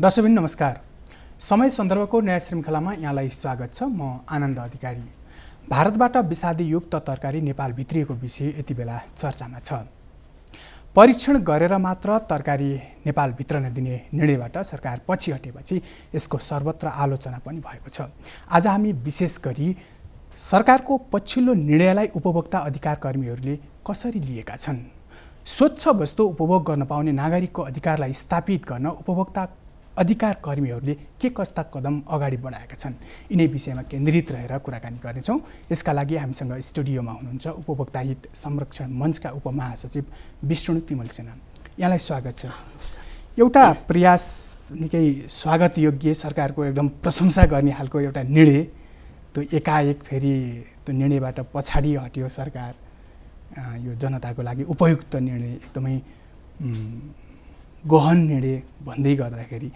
दर्शकबिन नमस्कार समय सन्दर्भको नयाँ श्रृङ्खलामा यहाँलाई स्वागत छ म आनन्द अधिकारी भारतबाट विषादीयुक्त तरकारी नेपाल भित्रिएको विषय यति बेला चर्चामा छ परीक्षण गरेर मात्र तरकारी नेपाल भित्र नदिने निर्णयबाट सरकार पछि हटेपछि यसको सर्वत्र आलोचना पनि भएको छ आज हामी विशेष गरी सरकारको पछिल्लो निर्णयलाई उपभोक्ता अधिकार कर्मीहरूले कसरी लिएका छन् स्वच्छ वस्तु उपभोग गर्न पाउने नागरिकको अधिकारलाई स्थापित गर्न उपभोक्ता अधिकार कर्मीहरूले के कस्ता कदम अगाडि बढाएका छन् यिनै विषयमा केन्द्रित रहेर कुराकानी गर्नेछौँ यसका लागि हामीसँग स्टुडियोमा हुनुहुन्छ उपभोक्ता हित संरक्षण मञ्चका उपमहासचिव विष्णु तिमल सेना यहाँलाई स्वागत छ एउटा प्रयास निकै स्वागत योग्य सरकारको एकदम प्रशंसा गर्ने खालको एउटा निर्णय त्यो एकाएक फेरि त्यो निर्णयबाट पछाडि हट्यो सरकार यो जनताको लागि उपयुक्त निर्णय एकदमै गहन निर्णय भन्दै गर्दाखेरि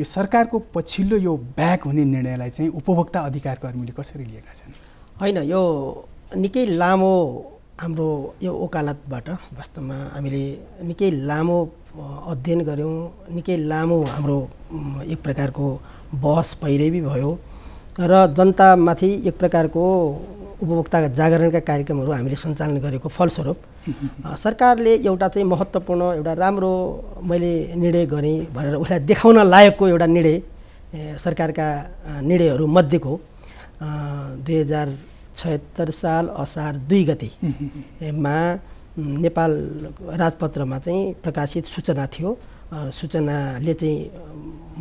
यो सरकारको पछिल्लो यो ब्याक हुने निर्णयलाई चाहिँ उपभोक्ता अधिकार कर्मीले कसरी लिएका छन् होइन यो निकै लामो हाम्रो यो ओकालतबाट वास्तवमा हामीले निकै लामो अध्ययन गऱ्यौँ निकै लामो हाम्रो एक प्रकारको बहस पैरेवी भयो र जनतामाथि एक प्रकारको उपभोक्ता जागरणका कार्यक्रमहरू हामीले सञ्चालन गरेको फलस्वरूप सरकारले एउटा चाहिँ महत्त्वपूर्ण एउटा राम्रो मैले निर्णय गरेँ भनेर उसलाई देखाउन लायकको एउटा निर्णय सरकारका निर्णयहरू मध्येको दुई हजार छत्तर साल असार दुई गतेमा नेपाल राजपत्रमा चाहिँ प्रकाशित सूचना थियो सूचनाले चाहिँ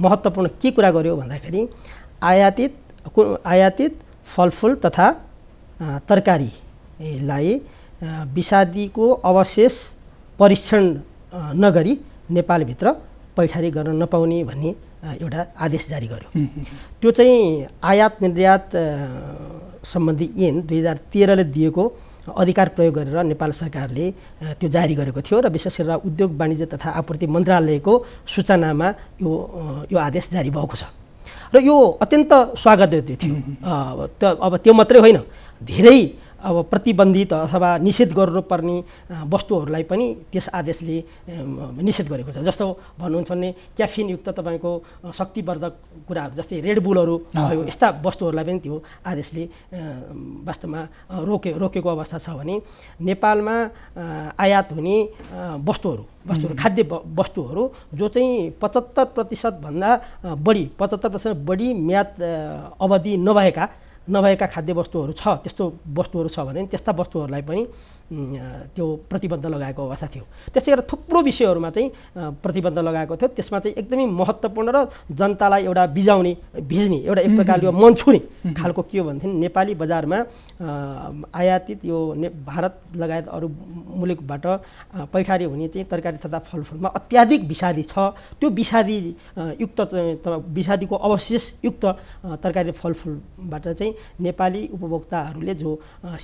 महत्त्वपूर्ण के कुरा गर्यो भन्दाखेरि आयातित आयातित फलफुल तथा तरकारीलाई विषादीको अवशेष परीक्षण नगरी नेपालभित्र पैठारी गर्न नपाउने भन्ने एउटा आदेश जारी गर्यो त्यो चाहिँ आयात निर्यात सम्बन्धी ऐन दुई हजार तेह्रले दिएको अधिकार प्रयोग गरेर नेपाल सरकारले त्यो जारी गरेको थियो र विशेष गरेर उद्योग वाणिज्य तथा आपूर्ति मन्त्रालयको सूचनामा यो यो आदेश जारी भएको छ र यो अत्यन्त स्वागत थियो त्यो अब त्यो मात्रै होइन धेरै अब प्रतिबन्धित अथवा निषेध गर्नुपर्ने वस्तुहरूलाई पनि त्यस आदेशले निषेध गरेको छ जस्तो भन्नुहुन्छ भने क्याफिनयुक्त तपाईँको शक्तिवर्धक कुराहरू जस्तै रेडबुलहरू भयो यस्ता वस्तुहरूलाई पनि त्यो आदेशले वास्तवमा रोके रोकेको अवस्था छ भने नेपालमा आयात हुने वस्तुहरू वस्तुहरू खाद्य वस्तुहरू जो चाहिँ पचहत्तर प्रतिशतभन्दा बढी पचहत्तर प्रतिशत बढी म्याद अवधि नभएका नभएका वस्तुहरू छ त्यस्तो वस्तुहरू छ भने त्यस्ता वस्तुहरूलाई पनि त्यो प्रतिबन्ध लगाएको अवस्था थियो त्यसै गरेर थुप्रो विषयहरूमा चाहिँ प्रतिबन्ध लगाएको थियो त्यसमा चाहिँ एकदमै महत्त्वपूर्ण र जनतालाई एउटा बिजाउने भिज्ने एउटा एक प्रकारले मन छुने खालको के हो भन्थ्यो नेपाली बजारमा आयातित यो ने भारत लगायत अरू मुलुकबाट पैखारी हुने चाहिँ तरकारी तथा फलफुलमा अत्याधिक विषादी छ त्यो विषादी युक्त विषादीको अवशेष युक्त तरकारी फलफुलबाट चाहिँ नेपाली उपभोक्ताहरूले जो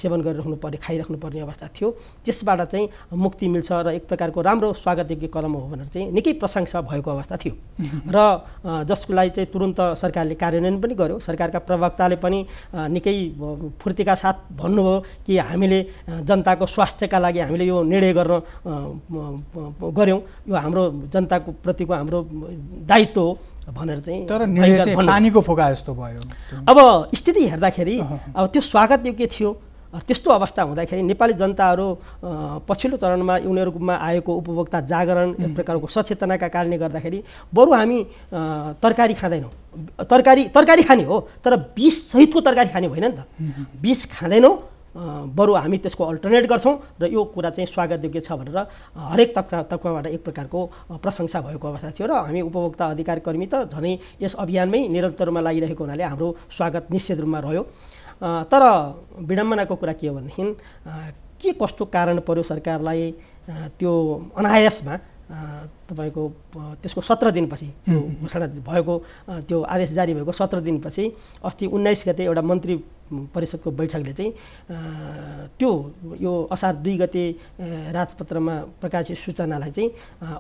सेवन गरिराख्नु पर्ने खाइराख्नु पर्ने अवस्था थियो त्यसबाट चाहिँ मुक्ति मिल्छ र एक प्रकारको राम्रो स्वागतयोग्य कलम हो भनेर चाहिँ निकै प्रशंसा भएको अवस्था थियो र जसको लागि चाहिँ तुरन्त सरकारले कार्यान्वयन पनि गर्यो सरकारका प्रवक्ताले पनि निकै फुर्तिका साथ भन्नुभयो कि हामीले जनताको स्वास्थ्यका लागि हामीले यो निर्णय गर्न गऱ्यौँ यो हाम्रो जनताको प्रतिको हाम्रो दायित्व हो भनेर चाहिँ तर पानीको फोका जस्तो भयो अब स्थिति हेर्दाखेरि अब त्यो स्वागत स्वागतयोग्य थियो त्यस्तो अवस्था हुँदाखेरि नेपाली जनताहरू पछिल्लो चरणमा उनीहरूमा आएको उपभोक्ता जागरण एक प्रकारको सचेतनाका कारणले गर्दाखेरि बरु हामी तरकारी खाँदैनौँ तरकारी तरकारी खाने हो तर सहितको तरकारी खाने होइन नि त बिस खाँदैनौँ बरु हामी त्यसको अल्टरनेट गर्छौँ र यो कुरा चाहिँ स्वागतयोग्य छ भनेर हरेक तक्का तक्काबाट एक प्रकारको प्रशंसा भएको अवस्था थियो र हामी उपभोक्ता अधिकार कर्मी त झनै यस अभियानमै निरन्तरमा लागिरहेको हुनाले हाम्रो स्वागत निश्चित रूपमा रह्यो तर विडम्बनाको कुरा के हो भनेदेखि के कस्तो कारण पर्यो सरकारलाई त्यो अनायासमा तपाईँको त्यसको सत्र दिनपछि घोषणा भएको त्यो आदेश जारी भएको सत्र दिनपछि अस्ति उन्नाइस गते एउटा मन्त्री परिषदको बैठकले चाहिँ त्यो यो असार दुई गते राजपत्रमा प्रकाशित सूचनालाई चाहिँ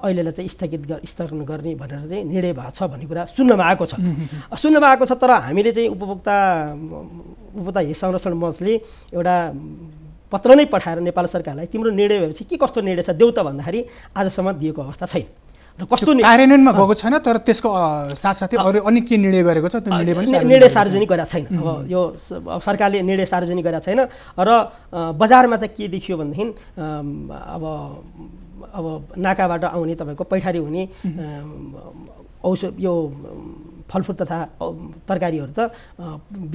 अहिलेलाई चाहिँ स्थगित स्थगन गर्ने भनेर चाहिँ निर्णय भएको छ भन्ने कुरा सुन्नमा आएको छ सुन्नमा आएको छ तर हामीले चाहिँ उपभोक्ता उपभोक्ता हित संरक्षण मञ्चले एउटा पत्र नै पठाएर नेपाल सरकारलाई तिम्रो निर्णय भएपछि के कस्तो निर्णय छ देऊ त भन्दाखेरि आजसम्म दिएको अवस्था छैन र कस्तो कार्यान्वयनमा गएको छैन तर त्यसको साथसाथै अरू अनि के निर्णय गरेको छ त्यो निर्णय पनि निर्णय सार्वजनिक गरेका छैन अब यो सरकारले निर्णय सार्वजनिक गरेका छैन र बजारमा चाहिँ के देखियो भनेदेखि अब अब नाकाबाट आउने तपाईँको पैठारी हुने औषध यो फलफुल तथा तरकारीहरू त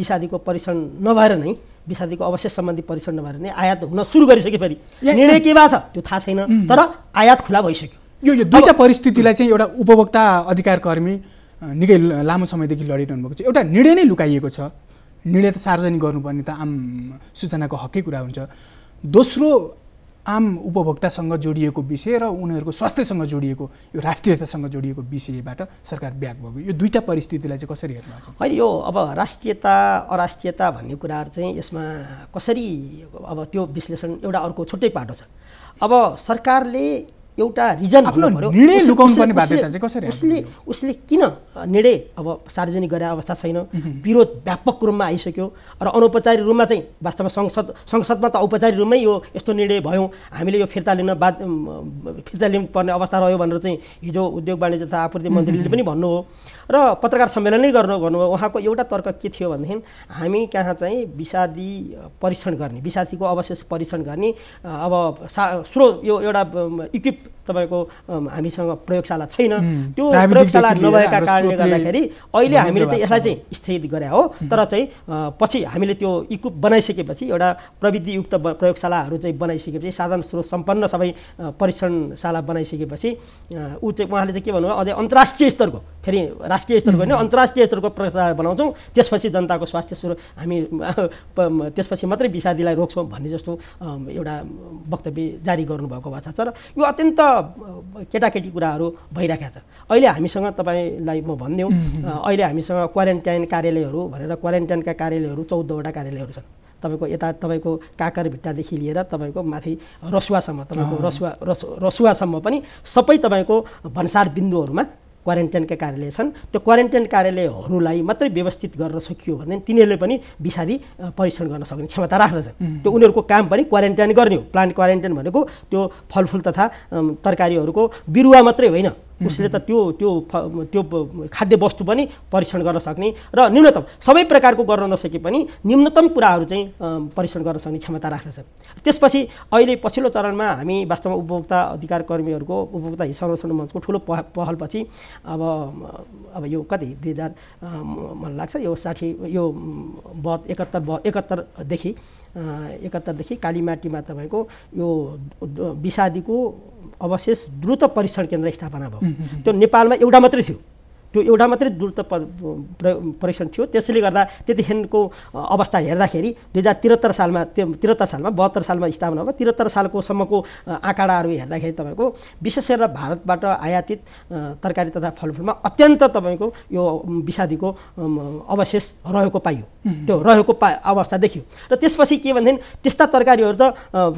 विषादीको परीक्षण नभएर नै विषादीको अवश्य सम्बन्धी परीक्षण नभएर नै आयात हुन सुरु गरिसक्यो फेरि निर्णय के भएको छ त्यो थाहा छैन तर आयात खुला भइसक्यो यो यो दुईवटा परिस्थितिलाई चाहिँ एउटा उपभोक्ता अधिकार कर्मी निकै लामो समयदेखि लडिरहनु भएको छ एउटा निर्णय नै लुकाइएको छ निर्णय त सार्वजनिक गर्नुपर्ने त आम सूचनाको हकै कुरा हुन्छ दोस्रो आम उपभोक्तासँग जोडिएको विषय र उनीहरूको स्वास्थ्यसँग जोडिएको यो राष्ट्रियतासँग जोडिएको विषयबाट सरकार ब्याग भएको यो दुईवटा परिस्थितिलाई चाहिँ कसरी हेर्नु छ होइन यो अब राष्ट्रियता अराष्ट्रियता भन्ने कुराहरू चाहिँ यसमा कसरी अब त्यो विश्लेषण एउटा अर्को छुट्टै पाटो छ अब सरकारले एउटा रिजन उसले उसले किन निर्णय अब सार्वजनिक गरे अवस्था छैन विरोध व्यापक रूपमा आइसक्यो र अनौपचारिक रूपमा चाहिँ वास्तवमा संसद संसदमा त औपचारिक रूपमै यो यस्तो निर्णय भयौँ हामीले यो फिर्ता लिन बाद फिर्ता लिनुपर्ने अवस्था रह्यो भनेर चाहिँ हिजो उद्योग वाणिज्य तथा आपूर्ति मन्त्रीले पनि भन्नु हो र पत्रकार सम्मेलनै गर्नु भन्नुभयो उहाँको एउटा तर्क के थियो भनेदेखि हामी कहाँ चाहिँ विषादी परीक्षण गर्ने विषादीको अवशेष परीक्षण गर्ने अब सा स्रोत यो एउटा इक्विप तपाईँको हामीसँग प्रयोगशाला छैन त्यो प्रयोगशाला नभएका कारणले गर्दाखेरि अहिले हामीले चाहिँ यसलाई चाहिँ स्थगित गरे हो तर चाहिँ पछि हामीले त्यो इक्विप बनाइसकेपछि एउटा प्रविधियुक्त प्रयोगशालाहरू चाहिँ बनाइसकेपछि साधन स्रोत सम्पन्न सबै परीक्षणशाला बनाइसकेपछि ऊ चाहिँ उहाँले चाहिँ के भन्नुभयो अझै अन्तर्राष्ट्रिय स्तरको फेरि राष्ट्रिय स्तरको होइन अन्तर्राष्ट्रिय स्तरको प्रचार बनाउँछौँ त्यसपछि जनताको स्वास्थ्य सुरु हामी त्यसपछि मात्रै विषादीलाई रोक्छौँ भन्ने जस्तो एउटा वक्तव्य जारी गर्नुभएको भएको छ र यो अत्यन्त केटाकेटी कुराहरू भइरहेको छ अहिले हामीसँग तपाईँलाई म भनिदिउँ अहिले हामीसँग क्वारेन्टाइन कार्यालयहरू भनेर क्वारेन्टाइनका कार्यालयहरू चौधवटा कार्यालयहरू छन् तपाईँको यता तपाईँको काकर भिट्टादेखि लिएर तपाईँको माथि रसुवासम्म तपाईँको रसुवा रसु रसुवासम्म पनि सबै तपाईँको भन्सार बिन्दुहरूमा क्वारेन्टाइनका कार्यालय छन् त्यो क्वारेन्टाइन कार्यालयहरूलाई मात्रै व्यवस्थित गर्न सकियो भने तिनीहरूले पनि विषादी परीक्षण गर्न सक्ने क्षमता राख्दछन् त्यो उनीहरूको काम पनि क्वारेन्टाइन गर्ने हो प्लान्ट क्वारेन्टाइन भनेको त्यो फलफुल तथा तरकारीहरूको बिरुवा मात्रै होइन उसले त त्यो त्यो त्यो खाद्य वस्तु पनि परीक्षण गर्न सक्ने र न्यूनतम सबै प्रकारको गर्न नसके पनि न्यूनतम कुराहरू चाहिँ परीक्षण गर्न सक्ने क्षमता राख्दछ त्यसपछि अहिले पछिल्लो चरणमा हामी वास्तवमा उपभोक्ता अधिकार कर्मीहरूको उपभोक्ता संरक्षण मञ्चको ठुलो पह पहलपछि अब अब यो कति दुई हजार मलाई लाग्छ यो साठी यो ब एकहत्तर ब एकहत्तरदेखि एकहत्तरदेखि कालीमाटीमा तपाईँको यो विषादीको अवशेष द्रुत परीक्षण केन्द्र स्थापना भयो त्यो नेपालमा एउटा मात्रै थियो त्यो एउटा मात्रै द्रुत परीक्षण थियो त्यसैले गर्दा त्यतिखेरको अवस्था हेर्दाखेरि दुई हजार त्रिहत्तर सालमा त्रिहत्तर सालमा बहत्तर सालमा स्थापना भयो त्रिहत्तर सम्मको आँकडाहरू हेर्दाखेरि तपाईँको विशेष गरेर भारतबाट आयातित तरकारी तथा फलफुलमा अत्यन्त तपाईँको यो विषादीको अवशेष रहेको पाइयो त्यो रहेको पा अवस्था देखियो र त्यसपछि के भनेदेखि त्यस्ता तरकारीहरू त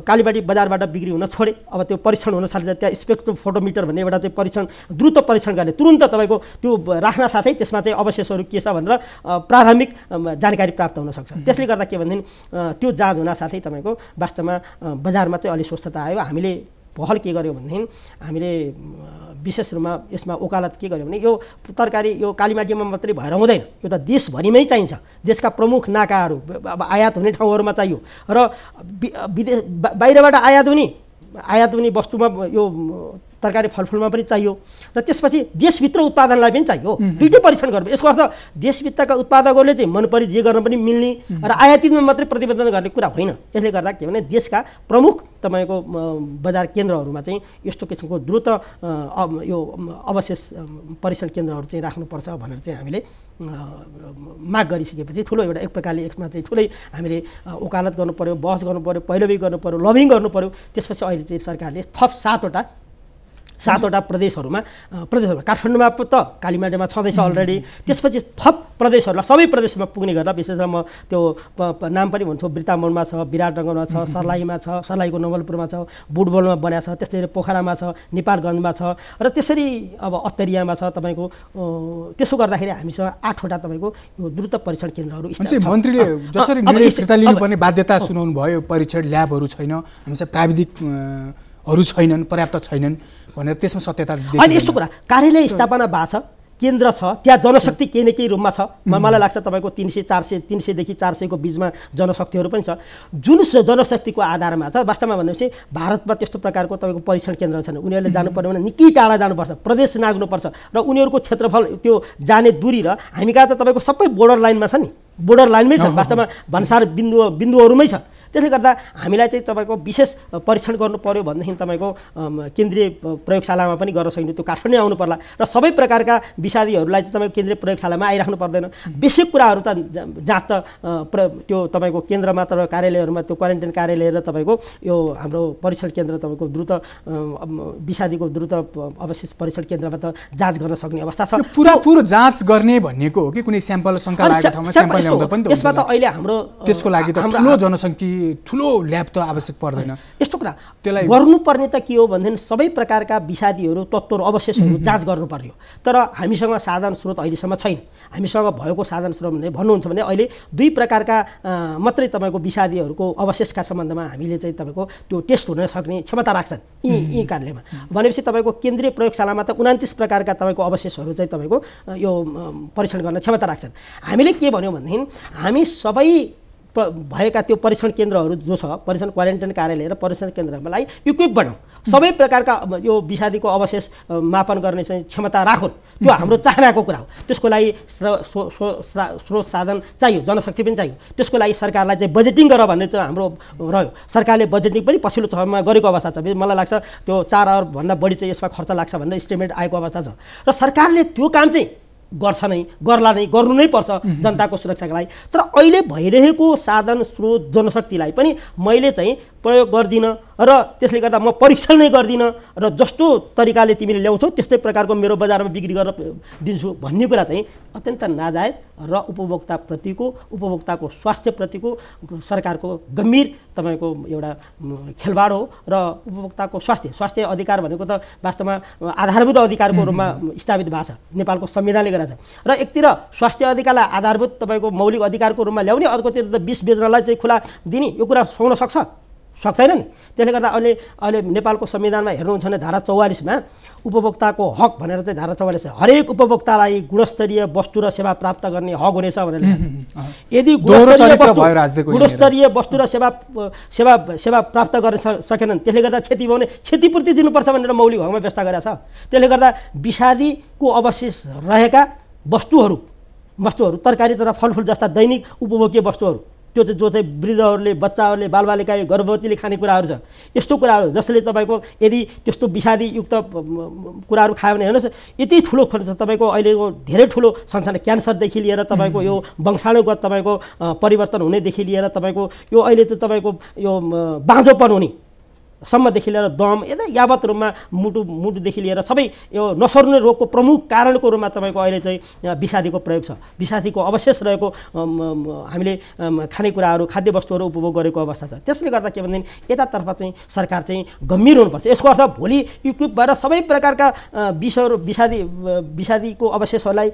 कालीबाडी बजारबाट बिक्री हुन छोडे अब त्यो परीक्षण हुन थाल्छ त्यहाँ स्पेक्ट्रो फोटोमिटर भन्ने एउटा त्यो परीक्षण द्रुत परीक्षण गर्ने तुरुन्त तपाईँको त्यो राख्न साथै त्यसमा चाहिँ अवशेषहरू के छ भनेर प्रारम्भिक जानकारी प्राप्त हुनसक्छ त्यसले गर्दा के भनेदेखि त्यो जाँच हुन साथै तपाईँको वास्तवमा बजारमा चाहिँ अलिक स्वच्छता आयो हामीले पहल के गर्यो भनेदेखि हामीले विशेष रूपमा यसमा ओकालत के गर्यो भने यो तरकारी यो कालीमाटीमा मात्रै भएर हुँदैन यो त देशभरिमै चाहिन्छ देशका प्रमुख नाकाहरू अब आयात हुने ठाउँहरूमा चाहियो र विदेश बाहिरबाट आयात हुने आयात हुने वस्तुमा यो तरकारी फलफुलमा पनि चाहियो र त्यसपछि देशभित्र उत्पादनलाई पनि चाहियो दुइटै परीक्षण गर्नु यसको अर्थ देशभित्रका उत्पादकहरूले चाहिँ मनपरी जे गर्न पनि मिल्ने र आयातितमा मात्रै प्रतिबन्धन गर्ने कुरा होइन यसले गर्दा के भने देशका प्रमुख तपाईँको बजार केन्द्रहरूमा चाहिँ यस्तो किसिमको द्रुत यो अवशेष परीक्षण केन्द्रहरू चाहिँ राख्नुपर्छ भनेर चाहिँ हामीले माग गरिसकेपछि ठुलो एउटा एक प्रकारले यसमा चाहिँ ठुलै हामीले उकालत गर्नु पऱ्यो बहस गर्नु पऱ्यो पैरवी गर्नु पऱ्यो लभिङ गर्नु पऱ्यो त्यसपछि अहिले चाहिँ सरकारले थप सातवटा सातवटा प्रदेशहरूमा प्रदेशहरूमा काठमाडौँमा त कालीमाटोमा छँदैछ अलरेडी त्यसपछि थप प्रदेशहरूलाई सबै प्रदेशमा पुग्ने गरेर विशेष म त्यो नाम पनि भन्छु वृत्तामोडमा छ विराटनगरमा छ सर्लाहीमा छ सर्लाहीको नवलपुरमा छ बुटबलमा बनाएको छ त्यसरी पोखरामा छ नेपालगञ्जमा छ र त्यसरी अब अत्तरियामा छ तपाईँको त्यसो गर्दाखेरि हामीसँग आठवटा तपाईँको यो द्रुत परीक्षण केन्द्रहरू मन्त्रीले जसरी निर्णय फिर्ता लिनुपर्ने बाध्यता सुनाउनु भयो परीक्षण ल्याबहरू छैन हामीसँग प्राविधिक हरू छैनन् पर्याप्त छैनन् भनेर त्यसमा सत्यता अनि यस्तो कुरा कार्यालय स्थापना भएको छ केन्द्र छ त्यहाँ जनशक्ति केही न केही रूपमा छ मलाई लाग्छ तपाईँको तिन सय चार सय तिन सयदेखि चार सयको बिचमा जनशक्तिहरू पनि छ जुन जनशक्तिको आधारमा छ वास्तवमा भनेपछि भारतमा त्यस्तो प्रकारको तपाईँको परीक्षण केन्द्र छन् उनीहरूले जानु पर्यो भने निकै टाढा जानुपर्छ प्रदेश नाग्नुपर्छ र उनीहरूको क्षेत्रफल त्यो जाने दूरी र हामी कहाँ त तपाईँको सबै बोर्डर लाइनमा छ नि बोर्डर लाइनमै छ वास्तवमा भन्सार बिन्दु बिन्दुहरूमै छ त्यसले गर्दा हामीलाई चाहिँ तपाईँको विशेष परीक्षण गर्नु पऱ्यो भनेदेखि तपाईँको केन्द्रीय प्रयोगशालामा पनि गर्न सकिन्छ त्यो काठमाडौँ आउनु पर्ला र सबै प्रकारका विषादीहरूलाई चाहिँ तपाईँको केन्द्रीय प्रयोगशालामा आइराख्नु पर्दैन बेसिक कुराहरू त जाँच त त्यो तपाईँको केन्द्रमा त कार्यालयहरूमा त्यो क्वारेन्टाइन कार्यालय र तपाईँको यो हाम्रो परीक्षण केन्द्र तपाईँको द्रुत विषादीको द्रुत अवशेष परीक्षण केन्द्रमा त जाँच गर्न सक्ने अवस्था छ पुरापुर जाँच गर्ने भनेको हो कि कुनै स्याम्पल ठाउँमा यसमा त अहिले हाम्रो त्यसको लागि त जनसङ्ख्या ठुलो ल्याब त आवश्यक पर्दैन यस्तो कुरा त्यसलाई गर्नुपर्ने त के हो भनेदेखि सबै प्रकारका विषादीहरू तत्त्वहरू अवशेषहरू जाँच गर्नु पर्यो तर हामीसँग साधन स्रोत अहिलेसम्म छैन हामीसँग भएको साधन स्रोत भने भन्नुहुन्छ भने अहिले दुई प्रकारका मात्रै तपाईँको विषादीहरूको अवशेषका सम्बन्धमा हामीले चाहिँ तपाईँको त्यो टेस्ट हुन सक्ने क्षमता राख्छन् यी यी कार्यालयमा भनेपछि तपाईँको केन्द्रीय प्रयोगशालामा त उनातिस प्रकारका तपाईँको अवशेषहरू चाहिँ तपाईँको यो परीक्षण गर्न क्षमता राख्छन् हामीले के भन्यो भनेदेखि हामी सबै भएका त्यो परीक्षण केन्द्रहरू जो छ परीक्षण क्वारेन्टाइन कार्यालय र परीक्षण केन्द्रहरूलाई इक्विप बनाऊ सबै प्रकारका यो विषादीको अवशेष मापन गर्ने चाहिँ क्षमता राखौँ त्यो हाम्रो चाहनाको कुरा हो त्यसको लागि स्रोत साधन चाहियो जनशक्ति पनि चाहियो त्यसको लागि सरकारलाई चाहिँ बजेटिङ गर भन्ने चाहिँ हाम्रो रह्यो सरकारले बजेटिङ पनि पछिल्लो समयमा गरेको अवस्था छ मलाई लाग्छ त्यो चार अरबभन्दा बढी चाहिँ यसमा खर्च लाग्छ भन्ने इस्टिमेट आएको अवस्था छ र सरकारले त्यो काम चाहिँ गर्छ नै गर्ला नै गर्नु नै पर्छ जनताको सुरक्षाको लागि तर अहिले भइरहेको साधन स्रोत जनशक्तिलाई पनि मैले चाहिँ प्रयोग गर्दिनँ र त्यसले गर्दा म परीक्षण नै गर्दिनँ र जस्तो तरिकाले तिमीले ल्याउँछौ त्यस्तै प्रकारको मेरो बजारमा बिक्री गरेर दिन्छु भन्ने कुरा चाहिँ अत्यन्त नाजायज र उपभोक्ताप्रतिको उपभोक्ताको स्वास्थ्यप्रतिको सरकारको गम्भीर तपाईँको एउटा खेलवाड हो र उपभोक्ताको स्वास्थ्य स्वास्थ्य अधिकार भनेको त वास्तवमा आधारभूत अधिकारको रूपमा स्थापित भएको छ नेपालको संविधानले गरेको छ र एकतिर स्वास्थ्य अधिकारलाई आधारभूत तपाईँको मौलिक अधिकारको रूपमा ल्याउने अर्कोतिर त बिस बेच्नलाई चाहिँ खुला दिने यो कुरा सुहाउन सक्छ सक्दैनन् त्यसले गर्दा अहिले अहिले नेपालको संविधानमा हेर्नुहुन्छ भने धारा चौवालिसमा उपभोक्ताको हक भनेर चाहिँ धारा चौवालिस हरेक उपभोक्तालाई गुणस्तरीय वस्तु र सेवा प्राप्त गर्ने हक हुनेछ भनेर यदि गुणस्तरीय वस्तु र सेवा सेवा सेवा प्राप्त गर्न सकेनन् त्यसले गर्दा क्षति भयो भने क्षतिपूर्ति दिनुपर्छ भनेर मौलिक हकमा व्यवस्था गरेका छ त्यसले गर्दा विषादीको अवशेष रहेका वस्तुहरू वस्तुहरू तरकारी तथा फलफुल जस्ता दैनिक उपभोग्य वस्तुहरू त्यो चाहिँ जो चाहिँ वृद्धहरूले बच्चाहरूले बालबालिका गर्भवतीले खाने कुराहरू छ यस्तो कुराहरू जसले तपाईँको यदि त्यस्तो विषादीयुक्त कुराहरू खायो भने हेर्नुहोस् यति ठुलो छ तपाईँको अहिलेको धेरै ठुलो संसार क्यान्सरदेखि लिएर तपाईँको यो वंशाणुगत तपाईँको परिवर्तन हुनेदेखि लिएर तपाईँको यो अहिले त तपाईँको यो बाँझोपन हुने सम्मदेखि लिएर दम यता यावत रूपमा मुटु मुटुदेखि लिएर सबै यो नसर्ने रोगको प्रमुख कारणको रूपमा तपाईँको अहिले चाहिँ विषादीको प्रयोग छ विषादीको अवशेष रहेको हामीले खानेकुराहरू खाद्यवस्तुहरू उपभोग गरेको अवस्था छ त्यसले गर्दा के भनेदेखि यतातर्फ चाहिँ सरकार चाहिँ गम्भीर हुनुपर्छ यसको अर्थ भोलि इक्विप भएर सबै प्रकारका विषहरू विषादी विषादीको अवशेषहरूलाई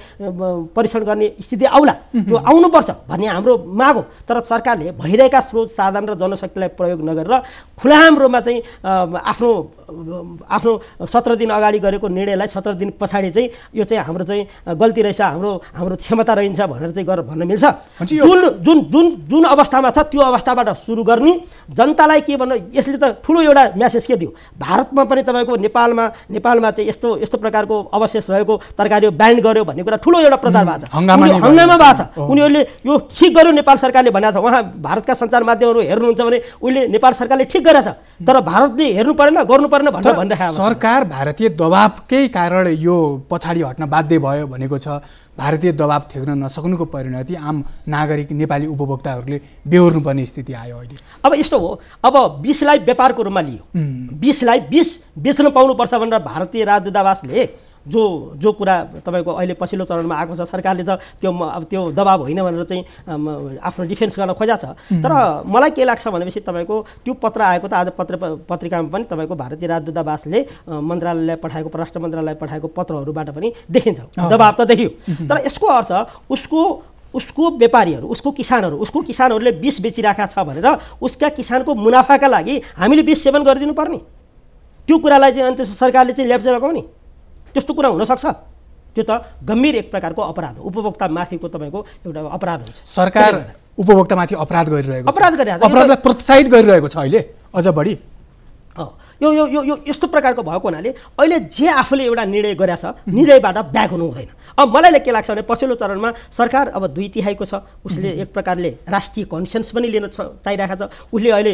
परीक्षण गर्ने स्थिति आउला त्यो आउनुपर्छ भन्ने हाम्रो माग हो तर सरकारले भइरहेका स्रोत साधन र जनशक्तिलाई प्रयोग नगरेर खुलाम रूपमा चाहिँ आफ्नो आफ्नो सत्र दिन अगाडि गरेको निर्णयलाई सत्र दिन पछाडि चाहिँ यो चाहिँ हाम्रो चाहिँ गल्ती रहेछ हाम्रो हाम्रो क्षमता रहन्छ भनेर चाहिँ गरेर भन्न मिल्छ जुन जुन जुन जुन अवस्थामा छ त्यो अवस्थाबाट सुरु गर्ने जनतालाई के भन्नु यसले त ठुलो एउटा म्यासेज के दियो भारतमा पनि तपाईँको नेपालमा नेपालमा चाहिँ यस्तो यस्तो प्रकारको अवशेष रहेको तरकारी ब्यान्ड गर्यो भन्ने कुरा ठुलो एउटा प्रचार भएको छ हङ्गामा भएको छ उनीहरूले यो ठिक गर्यो नेपाल सरकारले भनेको छ उहाँ भारतका सञ्चार माध्यमहरू हेर्नुहुन्छ भने उसले नेपाल सरकारले ठिक गरेछ तर भारतले हेर्नु परेन गर्नु परेन गर्न भनेर भनिरहेको सरकार भारतीय दबावकै कारण यो पछाडि हट्न बाध्य भयो भनेको छ भारतीय दबाब ठेक्न नसक्नुको परिणति आम नागरिक नेपाली उपभोक्ताहरूले बेहोर्नुपर्ने स्थिति आयो अहिले अब यस्तो हो अब बिसलाई व्यापारको रूपमा लियो बिसलाई बिस बेच्न पाउनुपर्छ भनेर भारतीय राजदूतावासले जो जो कुरा तपाईँको अहिले पछिल्लो चरणमा आएको छ सरकारले त त्यो अब त्यो दबाब होइन भनेर चाहिँ आफ्नो डिफेन्स गर्न खोजा छ तर मलाई के लाग्छ भनेपछि तपाईँको त्यो पत्र आएको त आज पत्र पत्रिकामा पनि तपाईँको भारतीय राजदूतावासले मन्त्रालयलाई पठाएको परराष्ट्र मन्त्रालयलाई पठाएको पत्रहरूबाट पनि देखिन्छ दबाब त देखियो तर यसको अर्थ उसको उसको व्यापारीहरू उसको किसानहरू उसको किसानहरूले विष बेचिरहेको छ भनेर उसका किसानको मुनाफाका लागि हामीले बिस सेवन गरिदिनु पर्ने त्यो कुरालाई चाहिँ अन्त सरकारले चाहिँ लेप्चा लगाउने त्यस्तो कुरा हुनसक्छ त्यो त गम्भीर एक प्रकारको अपराध हो माथिको तपाईँको एउटा अपराध हुन्छ सरकार उपभोक्तामाथि अपराध गरिरहेको अपराध गरिरहेको अपराधलाई प्रोत्साहित गरिरहेको छ अहिले अझ बढी यो यो यो यस्तो प्रकारको भएको हुनाले अहिले जे आफूले एउटा निर्णय गरेछ निर्णयबाट ब्याग हुनु हुँदैन अब मलाई के लाग्छ भने पछिल्लो चरणमा सरकार अब दुई तिहाईको छ उसले एक प्रकारले राष्ट्रिय कन्सेन्स पनि लिन चाहिरहेको छ उसले अहिले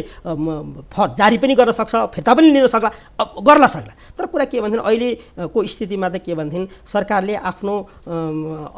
जारी पनि गर्न सक्छ फिर्ता पनि लिन सक्ला अब गर्न सक्ला तर कुरा के भन्थ्यो अहिलेको स्थितिमा त के भन्थ्यो सरकारले आफ्नो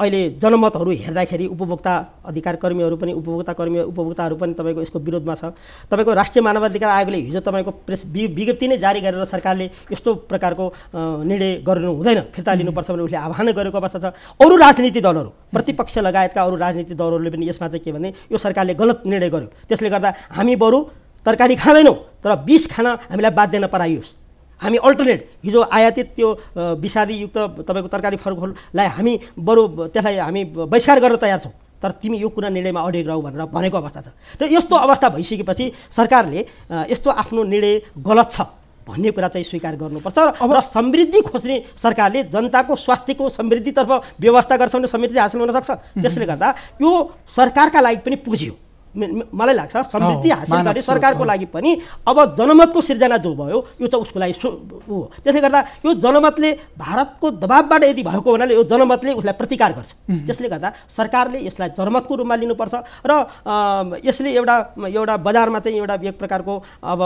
अहिले जनमतहरू हेर्दाखेरि उपभोक्ता अधिकार कर्मीहरू पनि उपभोक्ता कर्मी उपभोक्ताहरू पनि तपाईँको यसको विरोधमा छ तपाईँको राष्ट्रिय मानवाधिकार आयोगले हिजो तपाईँको प्रेस विज्ञप्ति नै जारी गरेर सरकारले यस्तो प्रकारको निर्णय गर्नु हुँदैन फिर्ता लिनुपर्छ भने उसले आह्वान गरेको अवस्था छ अरू राजनीति दलहरू प्रतिपक्ष लगायतका अरू राजनीति दलहरूले पनि यसमा चाहिँ के भने यो सरकारले गलत निर्णय गर्यो त्यसले गर्दा हामी बरु तरकारी खाँदैनौँ तर विष खान हामीलाई बाध्य नपराइयोस् हामी अल्टरनेट हिजो आयातित त्यो विषादीयुक्त तपाईँको तरकारी फलफुललाई हामी बरु त्यसलाई हामी बहिष्कार गर्न तयार छौँ तर तिमी यो कुरा निर्णयमा अडिग रह भनेर भनेको अवस्था छ र यस्तो अवस्था भइसकेपछि सरकारले यस्तो आफ्नो निर्णय गलत छ भन्ने कुरा चाहिँ स्वीकार गर्नुपर्छ र समृद्धि खोज्ने सरकारले जनताको स्वास्थ्यको समृद्धितर्फ व्यवस्था गर्छ भने समृद्धि हासिल हुनसक्छ त्यसले गर्दा यो सरकारका लागि पनि पुँजी मलाई लाग्छ समृद्धि हासिल गर्ने सरकारको लागि पनि अब जनमतको सिर्जना जो भयो यो चाहिँ उसको लागि हो त्यसले गर्दा यो जनमतले भारतको दबाबबाट यदि भएको हुनाले यो जनमतले उसलाई प्रतिकार गर्छ त्यसले गर्दा सरकारले यसलाई जनमतको रूपमा लिनुपर्छ र यसले एउटा एउटा बजारमा चाहिँ एउटा एक प्रकारको अब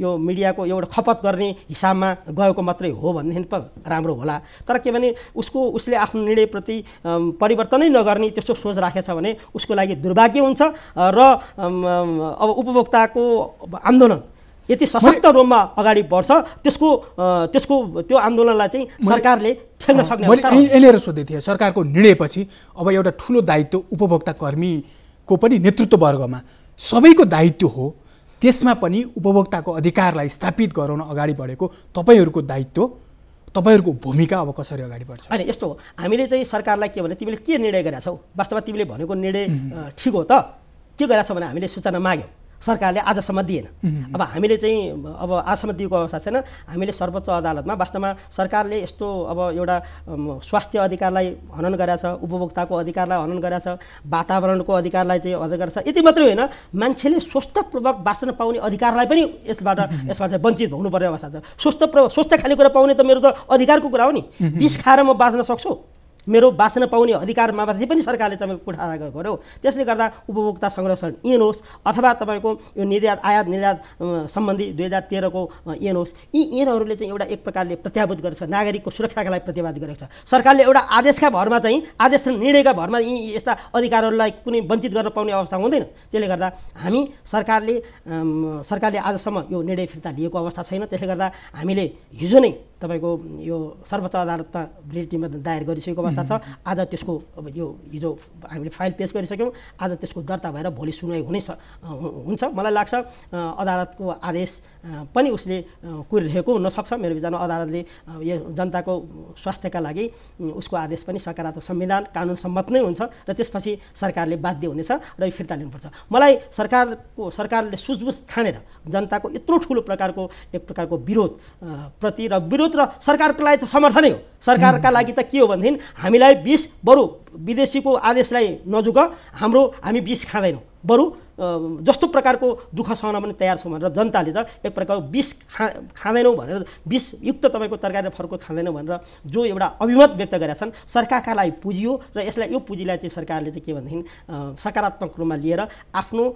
यो मिडियाको एउटा खपत गर्ने हिसाबमा गएको मात्रै हो भनेदेखि त राम्रो होला तर के भने उसको उसले आफ्नो निर्णयप्रति परिवर्तनै नगर्ने त्यस्तो सोच राखेछ भने उसको लागि दुर्भाग्य हुन्छ र र अब उपभोक्ताको आन्दोलन यति सशक्त रूपमा अगाडि बढ्छ त्यसको त्यसको त्यो आन्दोलनलाई चाहिँ सरकारले ठेल्न सक्ने यिनीहरू सोध्दै थिएँ सरकारको निर्णयपछि अब एउटा ठुलो दायित्व उपभोक्ता कर्मीको पनि नेतृत्व वर्गमा सबैको दायित्व हो त्यसमा पनि उपभोक्ताको अधिकारलाई स्थापित गराउन अगाडि बढेको तपाईँहरूको दायित्व तपाईँहरूको भूमिका अब कसरी अगाडि बढ्छ होइन यस्तो हो हामीले चाहिँ सरकारलाई के भने तिमीले के निर्णय गरेका छौ वास्तवमा तिमीले भनेको निर्णय ठिक हो त के गरेका छ भने हामीले सूचना माग्यौँ सरकारले आजसम्म दिएन अब हामीले चाहिँ अब आजसम्म दिएको अवस्था छैन हामीले सर्वोच्च अदालतमा वास्तवमा सरकारले यस्तो अब एउटा स्वास्थ्य अधिकारलाई हनन छ उपभोक्ताको अधिकारलाई हनन छ वातावरणको अधिकारलाई चाहिँ हनन छ यति मात्रै होइन मान्छेले स्वस्थपूर्वक बाँच्न पाउने अधिकारलाई पनि यसबाट यसबाट वञ्चित हुनुपर्ने अवस्था छ स्वस्थ स्वस्थ खाने कुरा पाउने त मेरो त अधिकारको कुरा हो नि बिस खाएर म बाँच्न सक्छु मेरो बाँच्न पाउने अधिकार माथि पनि सरकारले तपाईँको कुठारा गर्यो त्यसले गर्दा उपभोक्ता संरक्षण ऐन होस् अथवा तपाईँको यो निर्यात आयात निर्यात सम्बन्धी दुई हजार तेह्रको इन होस् यी एनहरूले चाहिँ एउटा एक प्रकारले प्रत्याभूत गरेको छ नागरिकको सुरक्षाका लागि प्रतिवाद गरेको छ सरकारले एउटा आदेशका भरमा चाहिँ आदेश निर्णयका भरमा यी यस्ता अधिकारहरूलाई कुनै वञ्चित गर्न पाउने अवस्था हुँदैन त्यसले गर्दा हामी सरकारले सरकारले आजसम्म यो निर्णय फिर्ता लिएको अवस्था छैन त्यसले गर्दा हामीले हिजो नै तपाईँको यो सर्वोच्च अदालतमा ब्रिटिमा दायर गरिसकेको अवस्था छ आज त्यसको अब यो हिजो हामीले फाइल पेस गरिसक्यौँ आज त्यसको दर्ता भएर भोलि सुनवाई हुनेछ हुन्छ मलाई लाग्छ अदालतको आदेश पनि उसले कुरिरहेको हुनसक्छ मेरो विचारमा अदालतले यो जनताको स्वास्थ्यका लागि उसको आदेश पनि सकारात्मक संविधान कानुन सम्मत नै हुन्छ र त्यसपछि सरकारले बाध्य हुनेछ र यो फिर्ता लिनुपर्छ मलाई सरकारको सरकारले सुझबुझ ठानेर जनताको यत्रो ठुलो प्रकारको एक प्रकारको विरोध प्रति र विरोध र सरकारको लागि त समर्थनै हो सरकारका लागि त के हो भनेदेखि हामीलाई बिस बरु विदेशीको आदेशलाई नजुग हाम्रो हामी बिस खाँदैनौँ बरु जस्तो प्रकारको दुःख सहन पनि तयार छौँ भनेर जनताले त एक प्रकारको विष खा खाँदैनौँ भनेर विषयुक्त तपाईँको तरकारी र फर्को खाँदैनौँ भनेर जो एउटा अभिमत व्यक्त गरेका छन् सरकारका लागि पुजियो र यसलाई यो पुँजीलाई चाहिँ सरकारले चाहिँ के भनेदेखि सकारात्मक रूपमा लिएर आफ्नो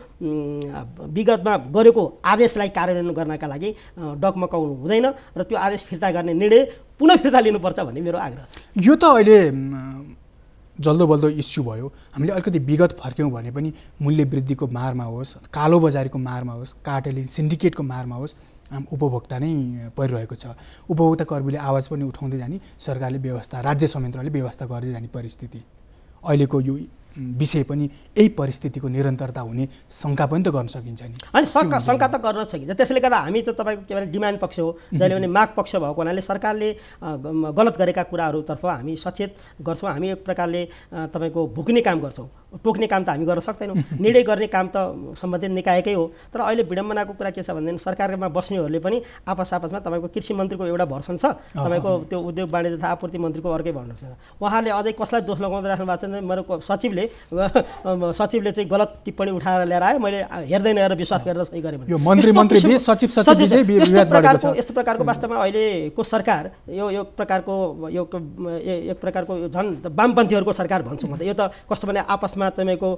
विगतमा गरेको आदेशलाई कार्यान्वयन गर्नका लागि डकमकाउनु हुँदैन र त्यो आदेश फिर्ता गर्ने निर्णय पुनः फिर्ता लिनुपर्छ भन्ने मेरो आग्रह यो त अहिले जल्दो बल्दो इस्यु भयो हामीले अलिकति विगत फर्क्यौँ भने पनि मूल्य वृद्धिको मारमा होस् कालो बजारीको मारमा होस् कार्टेलिङ सिन्डिकेटको मारमा होस् आम उपभोक्ता नै परिरहेको छ उपभोक्ता कर्मीले आवाज पनि उठाउँदै जाने सरकारले व्यवस्था राज्य संयन्त्रले व्यवस्था गर्दै जाने परिस्थिति अहिलेको यो विषय पनि यही परिस्थितिको निरन्तरता हुने शङ्का पनि त गर्न सकिन्छ नि अनि शङ्का शङ्का त गर्न सकिन्छ त्यसले गर्दा हामी चाहिँ तपाईँको के भने डिमान्ड पक्ष हो जहिले पनि माग पक्ष भएको हुनाले सरकारले गलत गरेका कुराहरूतर्फ हामी सचेत गर्छौँ हामी एक प्रकारले तपाईँको भुक्ने काम गर्छौँ टोक्ने काम त हामी गर्न सक्दैनौँ निर्णय गर्ने काम त सम्बन्धित निकायकै हो तर अहिले विडम्बनाको कुरा के छ भनेदेखि सरकारमा बस्नेहरूले पनि आपस आपसमा तपाईँको कृषि मन्त्रीको एउटा भर्सन छ तपाईँको त्यो उद्योग वाणिज्य तथा आपूर्ति मन्त्रीको अर्कै भर्सन छ उहाँले अझै कसलाई दोष लगाउँदै राख्नु भएको छ मेरो सचिवले मैले सचिवले चाहिँ गलत टिप्पणी उठाएर ल्याएर आयो मैले हेर्दैन नहेर विश्वास गरेर सही गरेँ यो मन्त्री मन्त्री सचिव सचिव प्रकारको यस्तो प्रकारको वास्तवमा अहिलेको सरकार यो एक प्रकारको यो एक प्रकारको झन् वामपन्थीहरूको सरकार भन्छु म त यो त कस्तो भने आपसमा तपाईँको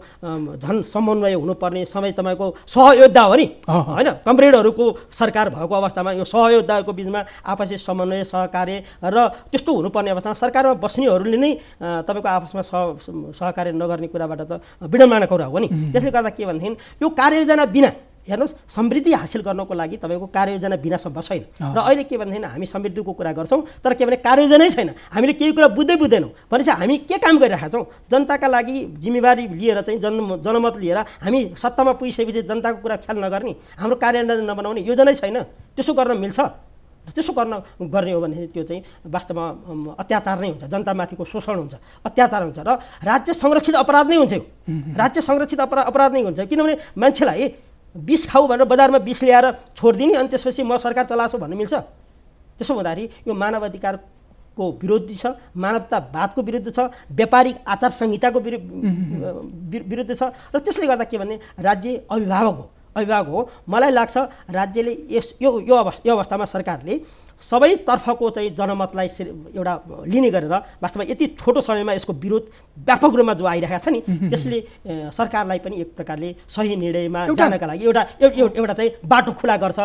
झन् समन्वय हुनुपर्ने समय तपाईँको सहयोद्धा हो नि होइन कमरेडहरूको सरकार भएको अवस्थामा यो सहयोद्धाको बिचमा आपसी समन्वय सहकार्य र त्यस्तो हुनुपर्ने अवस्थामा सरकारमा बस्नेहरूले नै तपाईँको आपसमा सह सहकार्य नगर गर्ने कुराबाट त विडम्बना कुरा हो नि त्यसले गर्दा के भनेदेखि यो कार्ययोजना बिना हेर्नुहोस् समृद्धि हासिल गर्नको लागि तपाईँको कार्ययोजना बिना सम्भव छैन र अहिले के भनेदेखि हामी समृद्धिको कुरा गर्छौँ तर के भने कार्ययोजनै छैन हामीले केही कुरा बुझ्दै बुझ्दैनौँ भनेपछि हामी के काम गरिरहेका छौँ जनताका लागि जिम्मेवारी लिएर चाहिँ जन जनमत लिएर हामी सत्तामा पुगिसकेपछि जनताको कुरा ख्याल नगर्ने हाम्रो कार्ययोजना नबनाउने योजनै छैन त्यसो गर्न मिल्छ त्यसो गर्न गर्ने हो भने त्यो चाहिँ वास्तवमा अत्याचार नै हुन्छ जनतामाथिको शोषण हुन्छ अत्याचार हुन्छ र राज्य संरक्षित अपराध नै हुन्छ राज्य संरक्षित अपरा अपराध नै हुन्छ किनभने मान्छेलाई बिस खाऊ भनेर बजारमा बिस ल्याएर छोडिदिने अनि त्यसपछि म सरकार चलाछु भन्नु मिल्छ त्यसो हुँदाखेरि यो अधिकार को विरोधी छ मानवतावादको विरुद्ध छ व्यापारिक आचार संहिताको विरुद्ध छ र त्यसले गर्दा के भने राज्य अभिभावक हो अभिभावक हो मलाई लाग्छ राज्यले यस यो यो अवस्था यो अवस्थामा सरकारले सबैतर्फको चाहिँ जनमतलाई एउटा लिने गरेर वास्तवमा यति छोटो समयमा यसको विरोध व्यापक रूपमा जो आइरहेको छ नि त्यसले सरकारलाई पनि एक प्रकारले सही निर्णयमा जानका लागि एउटा एउटा चाहिँ बाटो खुला गर्छ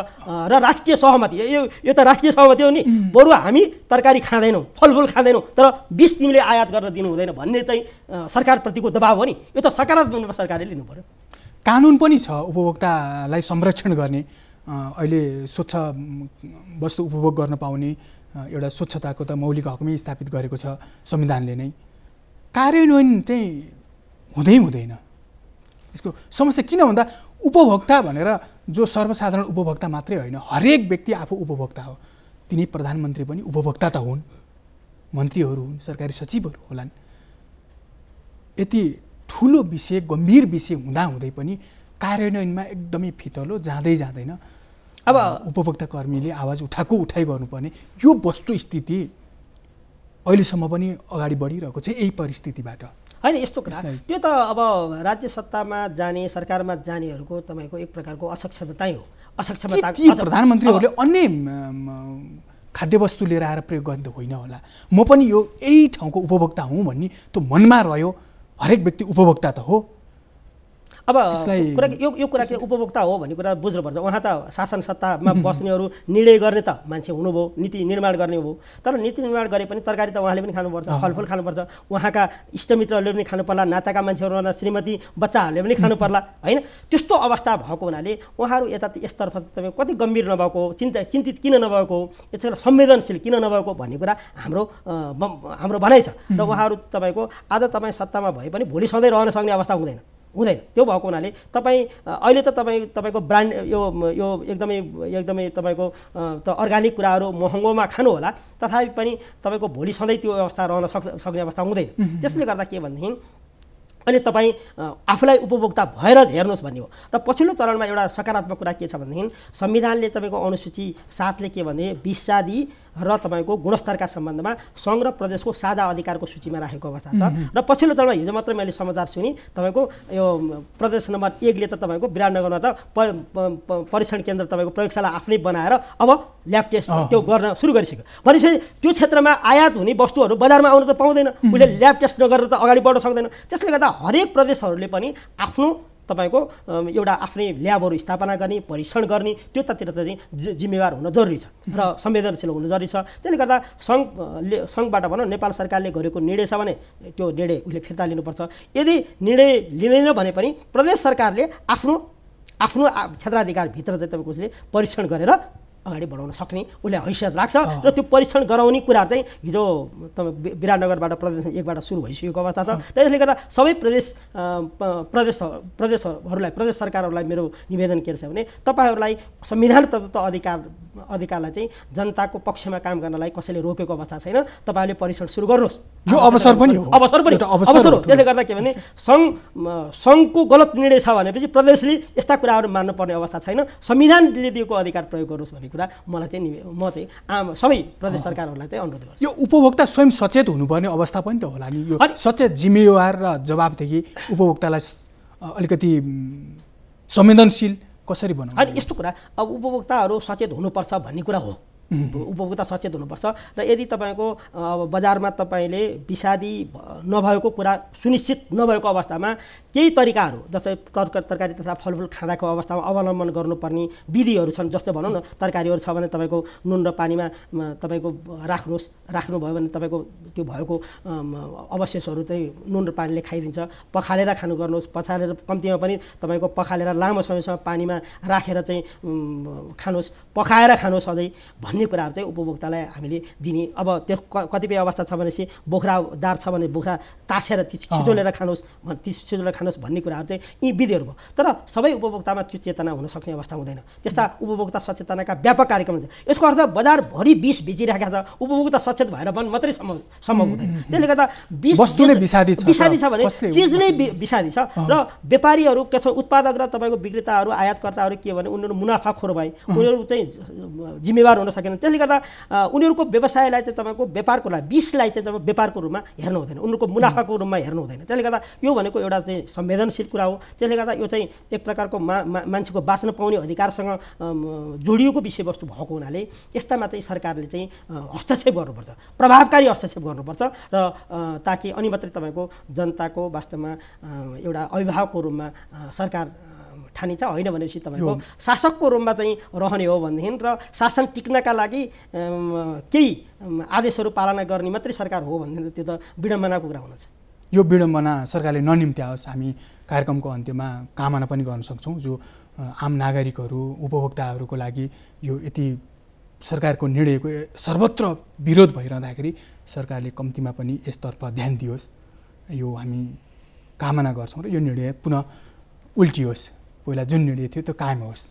र राष्ट्रिय सहमति यो यो त राष्ट्रिय सहमति हो नि बरु हामी तरकारी खाँदैनौँ फलफुल खाँदैनौँ तर बिस तिमीले आयात गर्न दिनु हुँदैन भन्ने चाहिँ सरकारप्रतिको दबाब हो नि यो त सकारात्मक रूपमा सरकारले लिनु पऱ्यो कानुन पनि छ उपभोक्तालाई संरक्षण गर्ने अहिले स्वच्छ वस्तु उपभोग गर्न पाउने एउटा स्वच्छताको त मौलिक हकमै स्थापित गरेको छ संविधानले नै कार्यान्वयन चाहिँ हुँदै हुँदैन यसको समस्या किन भन्दा उपभोक्ता भनेर जो सर्वसाधारण उपभोक्ता मात्रै होइन हरेक व्यक्ति आफू उपभोक्ता हो तिनी प्रधानमन्त्री पनि उपभोक्ता त हुन् मन्त्रीहरू हुन् सरकारी सचिवहरू होलान् यति ठुलो विषय गम्भीर विषय हुँदाहुँदै पनि कार्यान्वयनमा एकदमै फितलो जाँदै जाँदैन अब उपभोक्ता कर्मीले आवाज उठाएको उठाइ गर्नुपर्ने यो वस्तुस्थिति अहिलेसम्म पनि अगाडि बढिरहेको छ यही परिस्थितिबाट होइन यस्तो त्यो त अब राज्य सत्तामा जाने सरकारमा जानेहरूको तपाईँको एक प्रकारको असक्षमतै हो असक्षमता प्रधानमन्त्रीहरूले अन्य खाद्य वस्तु लिएर आएर प्रयोग गर्ने त होइन होला म पनि यो यही ठाउँको उपभोक्ता हुँ भन्ने त्यो मनमा रह्यो हरेक व्यक्ति उपभोक्ता तो हो अब कुरा यो यो कुरा चाहिँ उपभोक्ता हो भन्ने कुरा बुझ्नुपर्छ उहाँ त शासन सत्तामा बस्नेहरू निर्णय गर्ने त मान्छे हुनुभयो नीति निर्माण गर्ने हो तर नीति निर्माण गरे पनि तरकारी त उहाँले पनि खानुपर्छ फलफुल खानुपर्छ उहाँका इष्टमित्रहरूले पनि खानु पर्ला नाताका मान्छेहरू श्रीमती बच्चाहरूले पनि खानु पर्ला होइन त्यस्तो अवस्था भएको हुनाले उहाँहरू यता यसतर्फ तपाईँ कति गम्भीर नभएको चिन्ता चिन्तित किन नभएको यसो संवेदनशील किन नभएको भन्ने कुरा हाम्रो हाम्रो भनाइ छ र उहाँहरू तपाईँको आज तपाईँ सत्तामा भए पनि भोलि सधैँ रहन सक्ने अवस्था हुँदैन हुँदैन त्यो भएको हुनाले तपाईँ अहिले त तपाईँ तपाईँको ब्रान्ड यो यो एकदमै एकदमै तपाईँको त अर्ग्यानिक कुराहरू महँगोमा खानु होला तथापि पनि तपाईँको भोलि सधैँ त्यो अवस्था रहन सक् सक्ने अवस्था हुँदैन त्यसले गर्दा के भनेदेखि अहिले तपाईँ आफूलाई उपभोक्ता भएर हेर्नुहोस् भन्ने हो र पछिल्लो चरणमा एउटा सकारात्मक कुरा के छ भनेदेखि संविधानले तपाईँको अनुसूची सातले के भने विषादी र तपाईँको गुणस्तरका सम्बन्धमा सङ्घ र प्रदेशको साझा अधिकारको सूचीमा राखेको अवस्था छ र पछिल्लो चरणमा हिजो मात्रै मैले समाचार सुने तपाईँको यो प्रदेश नम्बर एकले त तपाईँको विराटनगरमा त परीक्षण केन्द्र तपाईँको प्रयोगशाला आफ्नै बनाएर अब ल्याब टेस्ट त्यो गर्न सुरु गरिसक्यो भनेपछि त्यो क्षेत्रमा आयात हुने वस्तुहरू बजारमा आउन त पाउँदैन उसले ल्याब टेस्ट नगरेर त अगाडि बढ्न सक्दैन त्यसले गर्दा हरेक प्रदेशहरूले पनि आफ्नो तपाईँको एउटा आफ्नै ल्याबहरू स्थापना गर्ने परीक्षण गर्ने त्यो ततिर चाहिँ जिम्मेवार हुन जरुरी छ र संवेदनशील हुन जरुरी छ त्यसले गर्दा सङ्घले सङ्घबाट भनौँ नेपाल सरकारले गरेको निर्णय छ भने त्यो निर्णय उसले फिर्ता लिनुपर्छ यदि निर्णय लिँदैन भने पनि प्रदेश सरकारले आफ्नो आफ्नो क्षेत्राधिकारभित्र चाहिँ तपाईँको उसले परीक्षण गरेर अगाडि बढाउन सक्ने उसलाई हैसियत राख्छ र त्यो परीक्षण गराउने कुराहरू चाहिँ हिजो तपाईँ विराटनगरबाट प्रदेश एकबाट सुरु भइसकेको अवस्था छ र यसले गर्दा सबै प्रदेश प्रदेश प्रदेशहरूलाई प्रदेश सरकारहरूलाई मेरो निवेदन के छ भने तपाईँहरूलाई संविधान प्रदत्त अधिकार अधिकारलाई चाहिँ जनताको पक्षमा काम गर्नलाई कसैले रोकेको अवस्था छैन तपाईँहरूले परीक्षण सुरु गर्नुहोस् यो अवसर पनि हो अवसर पनि अवसर हो त्यसले गर्दा के भने सङ्घ सङ्घको गलत निर्णय छ भनेपछि प्रदेशले यस्ता कुराहरू मान्नुपर्ने अवस्था छैन संविधानले दिएको अधिकार प्रयोग गर्नुहोस् भने कुरा मलाई चाहिँ म चाहिँ आम सबै प्रदेश सरकारहरूलाई चाहिँ अनुरोध गर्छु यो उपभोक्ता स्वयं सचेत हुनुपर्ने अवस्था पनि त होला नि यो सचेत जिम्मेवार र जवाबदेखि उपभोक्तालाई अलिकति संवेदनशील कसरी बनाउनु अनि यस्तो कुरा अब उपभोक्ताहरू सचेत हुनुपर्छ भन्ने कुरा हो उपभोक्ता सचेत हुनुपर्छ र यदि तपाईँको बजारमा तपाईँले विषादी नभएको कुरा सुनिश्चित नभएको अवस्थामा केही तरिकाहरू जस्तै तर्क तरकारी तथा फलफुल खाँदाको अवस्थामा अवलम्बन गर्नुपर्ने विधिहरू छन् जस्तो भनौँ न तरकारीहरू छ भने तपाईँको नुन र पानीमा तपाईँको राख्नुहोस् राख्नुभयो भने तपाईँको त्यो भएको अवशेषहरू चाहिँ नुन र पानीले खाइदिन्छ पखालेर खानु गर्नुहोस् पछालेर कम्तीमा पनि तपाईँको पखालेर लामो समयसम्म पानीमा राखेर चाहिँ खानुहोस् पखाएर खानुहोस् सधैँ भन्ने कुराहरू चाहिँ उपभोक्तालाई हामीले दिने अब त्यो कतिपय अवस्था छ भनेपछि बोख्रादार छ भने बोख्रा तासेर ती छिचोलेर खानुहोस् ती छिचोलेर खानुहोस् भन्ने कुराहरू चाहिँ यी विधिहरू भयो तर सबै उपभोक्तामा त्यो चेतना हुन सक्ने अवस्था हुँदैन त्यस्ता उपभोक्ता सचेतनाका व्यापक कार्यक्रम हुन्छ यसको अर्थ बजारभरि विष भिजिरहेका छ उपभोक्ता सचेत भएर पनि मात्रै सम्भव सम्भव हुँदैन त्यसले गर्दा विष विषादी छ भने चिज नै विषादी छ र व्यापारीहरू के छ उत्पादक र तपाईँको विक्रेताहरू आयातकर्ताहरू के भने उनीहरू मुनाफाखोर भए उनीहरू चाहिँ जिम्मेवार हुन सकेन त्यसले गर्दा उनीहरूको व्यवसायलाई चाहिँ तपाईँको व्यापारको लागि विषलाई चाहिँ तपाईँ व्यापारको रूपमा हेर्नु हुँदैन उनीहरूको मुनाफाको रूपमा हेर्नु हुँदैन त्यसले गर्दा यो भनेको एउटा चाहिँ संवेदनशील कुरा हो त्यसले गर्दा यो चाहिँ एक प्रकारको मा, मान्छेको बाँच्न पाउने अधिकारसँग जोडिएको विषयवस्तु भएको हुनाले यस्तामा चाहिँ सरकारले चाहिँ हस्तक्षेप गर्नुपर्छ प्रभावकारी हस्तक्षेप गर्नुपर्छ र ताकि अनि मात्रै तपाईँको जनताको वास्तवमा एउटा अभिभावकको रूपमा सरकार ठानिन्छ होइन भनेपछि तपाईँको शासकको रूपमा चाहिँ रहने हो भनेदेखि र शासन टिक्नका लागि केही आदेशहरू पालना गर्ने मात्रै सरकार हो भनेदेखि त्यो त विडम्बनाको कुरा हुनेछ यो विडम्बना सरकारले ननिम्त्याओस् हामी कार्यक्रमको अन्त्यमा कामना पनि गर्न सक्छौँ जो आम नागरिकहरू उपभोक्ताहरूको लागि यो यति सरकारको निर्णयको सर्वत्र विरोध भइरहँदाखेरि सरकारले कम्तीमा पनि यसतर्फ ध्यान दियोस् यो हामी कामना गर्छौँ र यो निर्णय पुनः उल्टियोस् पहिला जुन निर्णय थियो त्यो कायम होस्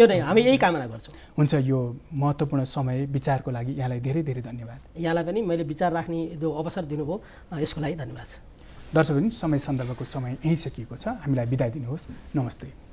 यो नै हामी यही कामना गर्छौँ हुन्छ यो महत्त्वपूर्ण समय विचारको लागि यहाँलाई धेरै धेरै धन्यवाद यहाँलाई पनि मैले विचार राख्ने जो अवसर दिनुभयो यसको लागि धन्यवाद दर्शकबिन समय सन्दर्भको समय यहीँ सकिएको छ हामीलाई बिदा दिनुहोस् नमस्ते